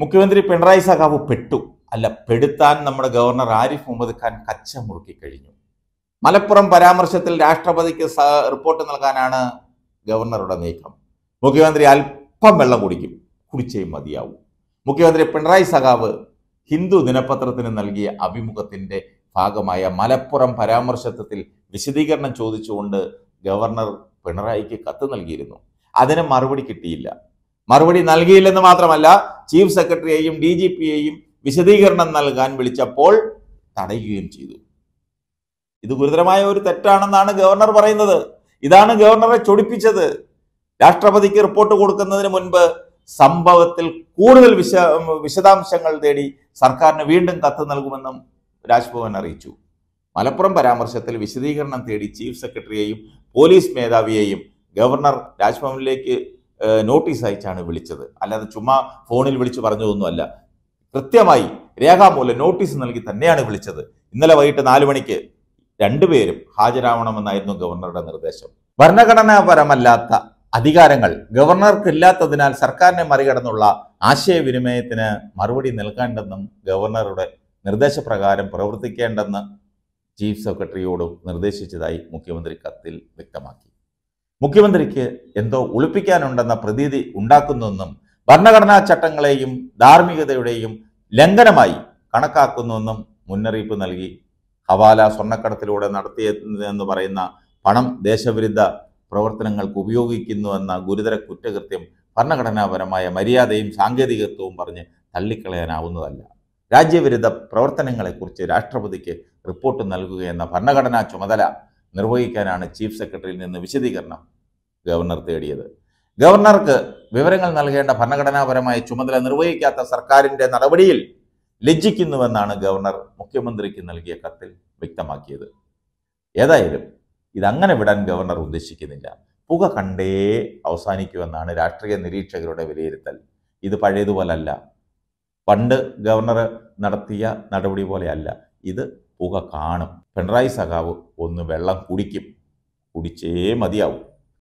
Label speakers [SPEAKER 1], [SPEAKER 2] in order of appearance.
[SPEAKER 1] മുഖ്യമന്ത്രി പിണറായി സഖാവ് പെട്ടു അല്ല പെടുത്താൻ നമ്മുടെ ഗവർണർ ആരിഫ് മുഹമ്മദ് ഖാൻ കച്ച മുറുക്കി കഴിഞ്ഞു മലപ്പുറം പരാമർശത്തിൽ രാഷ്ട്രപതിക്ക് റിപ്പോർട്ട് നൽകാനാണ് ഗവർണറുടെ നീക്കം മുഖ്യമന്ത്രി അല്പം വെള്ളം കുടിക്കും കുടിച്ചേ മതിയാവും മുഖ്യമന്ത്രി പിണറായി സഖാവ് ഹിന്ദു ദിനപത്രത്തിന് നൽകിയ അഭിമുഖത്തിന്റെ ഭാഗമായ മലപ്പുറം പരാമർശത്തിൽ വിശദീകരണം ചോദിച്ചുകൊണ്ട് ഗവർണർ പിണറായിക്ക് കത്ത് നൽകിയിരുന്നു അതിന് മറുപടി കിട്ടിയില്ല മറുപടി നൽകിയില്ലെന്ന് മാത്രമല്ല ചീഫ് സെക്രട്ടറിയെയും ഡി ജി പിയെയും വിശദീകരണം നൽകാൻ വിളിച്ചപ്പോൾ തടയുകയും ചെയ്തു ഇത് ഗുരുതരമായ ഒരു തെറ്റാണെന്നാണ് ഗവർണർ പറയുന്നത് ഇതാണ് ഗവർണറെ ചൊടിപ്പിച്ചത് രാഷ്ട്രപതിക്ക് റിപ്പോർട്ട് കൊടുക്കുന്നതിന് മുൻപ് സംഭവത്തിൽ കൂടുതൽ വിശ വിശദാംശങ്ങൾ തേടി സർക്കാരിന് വീണ്ടും കത്ത് നൽകുമെന്നും രാജ്ഭവൻ അറിയിച്ചു മലപ്പുറം പരാമർശത്തിൽ വിശദീകരണം തേടി ചീഫ് സെക്രട്ടറിയെയും പോലീസ് മേധാവിയെയും ഗവർണർ രാജ്ഭവനിലേക്ക് നോട്ടീസ് അയച്ചാണ് വിളിച്ചത് അല്ലാതെ ചുമ്മാ ഫോണിൽ വിളിച്ച് പറഞ്ഞതൊന്നുമല്ല കൃത്യമായി രേഖാമൂലം നോട്ടീസ് നൽകി തന്നെയാണ് വിളിച്ചത് ഇന്നലെ വൈകിട്ട് നാലു മണിക്ക് രണ്ടുപേരും ഹാജരാവണമെന്നായിരുന്നു ഗവർണറുടെ നിർദ്ദേശം ഭരണഘടനാപരമല്ലാത്ത അധികാരങ്ങൾ ഗവർണർക്കില്ലാത്തതിനാൽ സർക്കാരിനെ മറികടന്നുള്ള ആശയവിനിമയത്തിന് മറുപടി നൽകേണ്ടെന്നും ഗവർണറുടെ നിർദ്ദേശപ്രകാരം പ്രവർത്തിക്കേണ്ടെന്ന് ചീഫ് സെക്രട്ടറിയോടും നിർദ്ദേശിച്ചതായി മുഖ്യമന്ത്രി കത്തിൽ വ്യക്തമാക്കി മുഖ്യമന്ത്രിക്ക് എന്തോ ഒളിപ്പിക്കാനുണ്ടെന്ന പ്രതീതി ഉണ്ടാക്കുന്നുവെന്നും ഭരണഘടനാ ചട്ടങ്ങളെയും ധാർമ്മികതയുടെയും ലംഘനമായി കണക്കാക്കുന്നുവെന്നും മുന്നറിയിപ്പ് നൽകി ഹവാല സ്വർണ്ണക്കടത്തിലൂടെ നടത്തിയെന്ന് പറയുന്ന പണം ദേശവിരുദ്ധ പ്രവർത്തനങ്ങൾക്ക് ഉപയോഗിക്കുന്നുവെന്ന ഗുരുതര കുറ്റകൃത്യം ഭരണഘടനാപരമായ മര്യാദയും സാങ്കേതികത്വവും പറഞ്ഞ് തള്ളിക്കളയാനാവുന്നതല്ല രാജ്യവിരുദ്ധ പ്രവർത്തനങ്ങളെക്കുറിച്ച് രാഷ്ട്രപതിക്ക് റിപ്പോർട്ട് നൽകുകയെന്ന ഭരണഘടനാ ചുമതല നിർവഹിക്കാനാണ് ചീഫ് സെക്രട്ടറിയിൽ നിന്ന് വിശദീകരണം ഗവർണർ തേടിയത് ഗവർണർക്ക് വിവരങ്ങൾ നൽകേണ്ട ഭരണഘടനാപരമായ ചുമതല നിർവഹിക്കാത്ത സർക്കാരിൻ്റെ നടപടിയിൽ ലജ്ജിക്കുന്നുവെന്നാണ് ഗവർണർ മുഖ്യമന്ത്രിക്ക് നൽകിയ കത്തിൽ വ്യക്തമാക്കിയത് ഏതായാലും ഇതങ്ങനെ വിടാൻ ഗവർണർ ഉദ്ദേശിക്കുന്നില്ല പുക കണ്ടേ അവസാനിക്കുമെന്നാണ് രാഷ്ട്രീയ നിരീക്ഷകരുടെ വിലയിരുത്തൽ ഇത് പഴയതുപോലല്ല പണ്ട് ഗവർണർ നടത്തിയ നടപടി പോലെയല്ല ഇത് പുക കാണും പിണറായി സഖാവ് ഒന്ന് വെള്ളം കുടിക്കും കുടിച്ചേ മതിയാവും